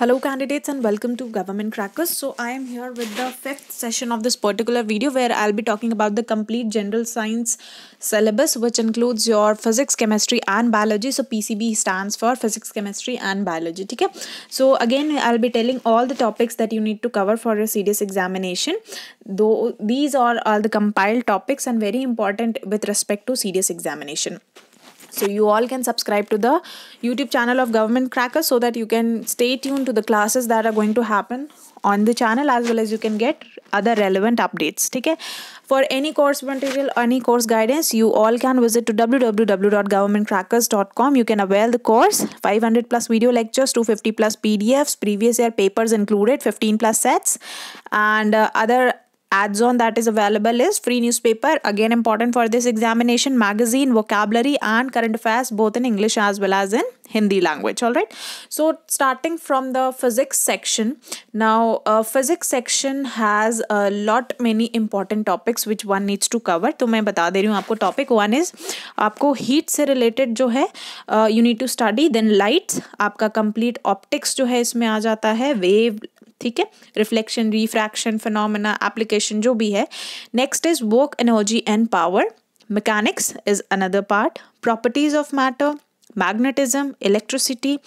Hello candidates and welcome to Government Crackers. So I am here with the fifth session of this particular video where I'll be talking about the complete general science syllabus which includes your physics, chemistry and biology. So PCB stands for physics, chemistry and biology. Okay? So again I'll be telling all the topics that you need to cover for your serious examination. Though these are all the compiled topics and very important with respect to serious examination. So you all can subscribe to the YouTube channel of Government Crackers so that you can stay tuned to the classes that are going to happen on the channel as well as you can get other relevant updates Okay, for any course material any course guidance you all can visit to www.governmentcrackers.com you can avail the course 500 plus video lectures 250 plus PDFs previous year papers included 15 plus sets and uh, other ads-on that is available is free newspaper again important for this examination magazine vocabulary and current affairs both in english as well as in hindi language all right so starting from the physics section now uh, physics section has a lot many important topics which one needs to cover तो मैं बता दे रही हूँ आपको topic one is आपको heat से related जो है uh, you need to study then lights आपका complete optics जो है इसमें आ जाता है wave ठीक है रिफ्लेक्शन रिफ्रैक्शन फिनोमिना एप्लीकेशन जो भी है next is work energy and power mechanics is another part properties of matter magnetism electricity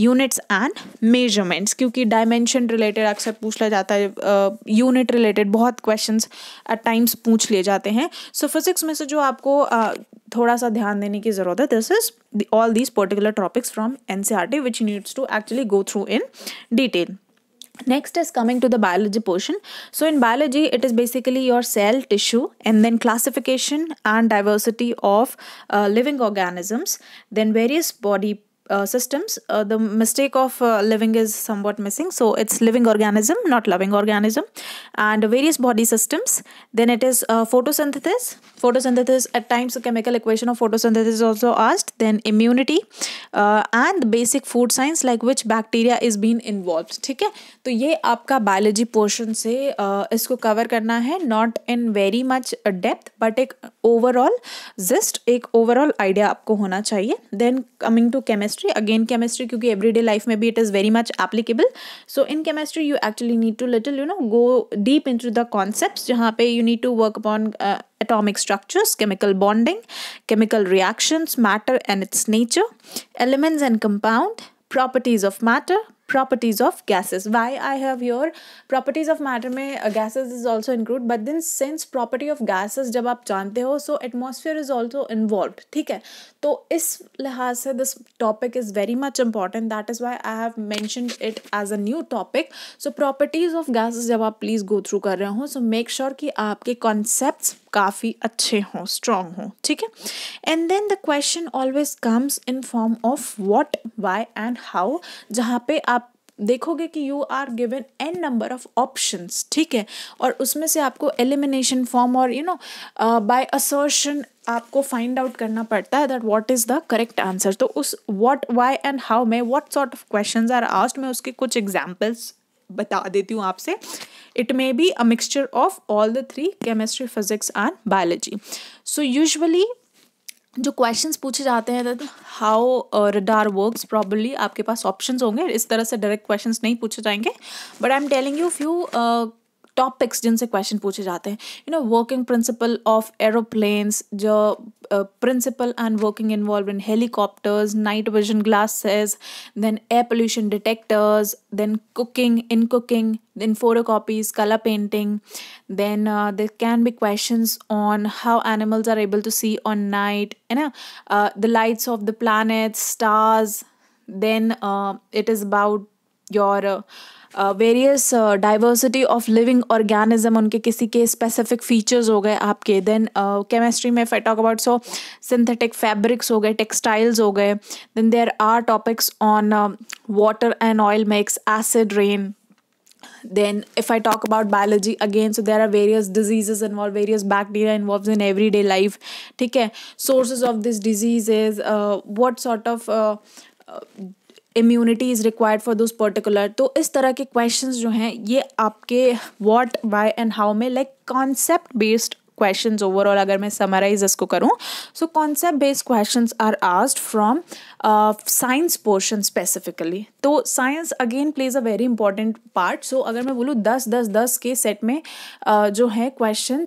units and measurements क्योंकि डायमेंशन रिलेटेड अक्सर पूछ लिया जाता है यूनिट uh, रिलेटेड बहुत क्वेश्चंस एट टाइम्स पूछ लिए जाते हैं सो so, फिजिक्स में से जो आपको uh, थोड़ा सा ध्यान देने की ज़रूरत है this is all these particular topics from N C R T which needs to actually go through in detail Next is coming to the biology portion. So in biology, it is basically your cell tissue and then classification and diversity of uh, living organisms, then various body uh, systems. Uh, the mistake of uh, living is somewhat missing. So it's living organism, not loving organism and various body systems. Then it is uh, photosynthesis. Photosynthesis at times the chemical equation of photosynthesis is also asked. Then immunity and basic food science like which bacteria is been involve ठीक है तो ये आपका biology portion से uh, इसको cover करना है not in very much depth but एक ओवरऑल जस्ट एक ओवरऑल आइडिया आपको होना चाहिए then coming to chemistry again chemistry क्योंकि एवरीडे लाइफ में भी it is very much applicable so in chemistry you actually need to little you know go deep in into the concept जहाँ पे you need to work upon atomic structures, chemical bonding, chemical reactions, matter and its nature, elements and compound, properties of matter, properties of gases why i have here properties of matter may uh, gases is also include but then since property of gases jab aap jante ho so atmosphere is also involved theek hai to is lihaz se this topic is very much important that is why I have mentioned it as a new topic so properties of gases jab aap please go through kar rahe ho so make sure ki aapke concepts काफ़ी अच्छे हों strong हों ठीक है and then the question always comes in form of what why and how जहाँ पे आप देखोगे कि you are given an number of options ठीक है और उसमें से आपको एलिमिनेशन फॉर्म और यू नो बाय असर्शन आपको फाइंड आउट करना पड़ता है that what is the correct answer तो उस व्हाट व्हाई एंड हाउ में what sort of questions are asked में उसके कुछ एग्जांपल्स बता देती हूँ आपसे it may be a mixture of all the three chemistry physics and biology so usually जो क्वेश्चंस पूछे जाते हैं हाउ रडार वर्क्स प्रॉब्लली आपके पास ऑप्शंस होंगे इस तरह से डायरेक्ट क्वेश्चंस नहीं पूछे जाएंगे but I am telling you few topics जिनसे क्वेश्चन पूछे जाते हैं you know working principle of aeroplanes जो principle and working involve in helicopters night vision glasses then air pollution detectors then cooking in cooking then photocopies color painting then uh, there can be questions on how animals are able to see on night you know uh, the lights of the planets stars then uh, it is about your various diversity of living organism उनके किसी के specific features हो गए आपके then chemistry में I talk about so synthetic fabrics हो गए textiles हो गए then there are topics on water and oil makes acid rain then if i talk about biology again so there are various diseases involved various bacteria involved in everyday life ठीक है sources of this disease is uh, what sort of uh, uh, immunity is required for those particular तो इस तरह के questions जो हैं ये आपके व्हाट वाई एंड हाउ में like concept based question overall अगर मैं समराइज इसको करूँ so concept based question are asked from science portion specifically तो science again plays a very important part so अगर मैं बोलूँ दस दस दस के सेट में uh, जो है क्वेश्चन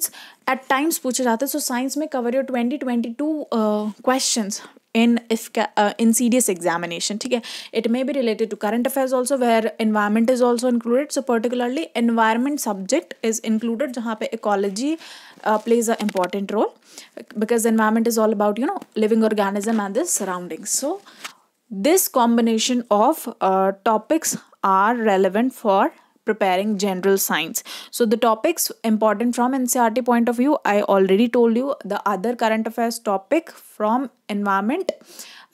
एट टाइम्स पूछे जाते हैं सो साइंस में cover your twenty twenty two question in if uh, in serious examination Okay? it may be related to current affairs also where environment is also included so particularly environment subject is included जहाँ पे ecology uh, plays a important role because environment is all about you know living organism and the surroundings so this combination of uh, topics are relevant for preparing general science so the topics important from ncrt point of view i already told you the other current affairs topic from environment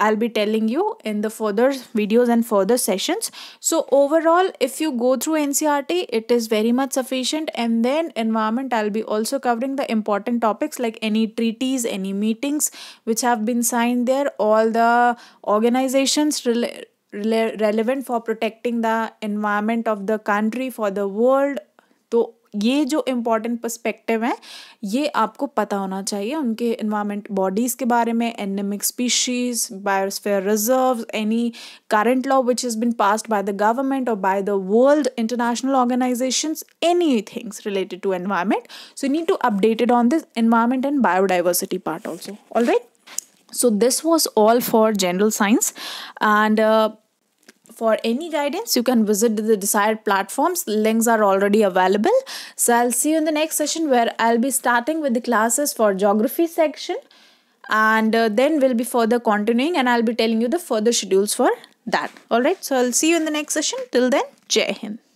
i'll be telling you in the further videos and further sessions so overall if you go through ncrt it is very much sufficient and then environment i'll be also covering the important topics like any treaties any meetings which have been signed there all the organizations related relevant for protecting the environment of the country for the world तो ये जो important perspective हैं ये आपको पता होना चाहिए उनके इन्वायरमेंट बॉडीज़ के बारे में endemic species biosphere reserve any current law which is been passed by the government और by the world international organisation any things related to environment so you need to updated on this environment and biodiversity part also all right so this was all for general science and For any guidance, you can visit the desired platforms. Links are already available. So I'll see you in the next session where I'll be starting with the classes for geography section and uh, then we'll be further continuing and I'll be telling you the further schedules for that. Alright, so I'll see you in the next session. Till then, Jai Hind.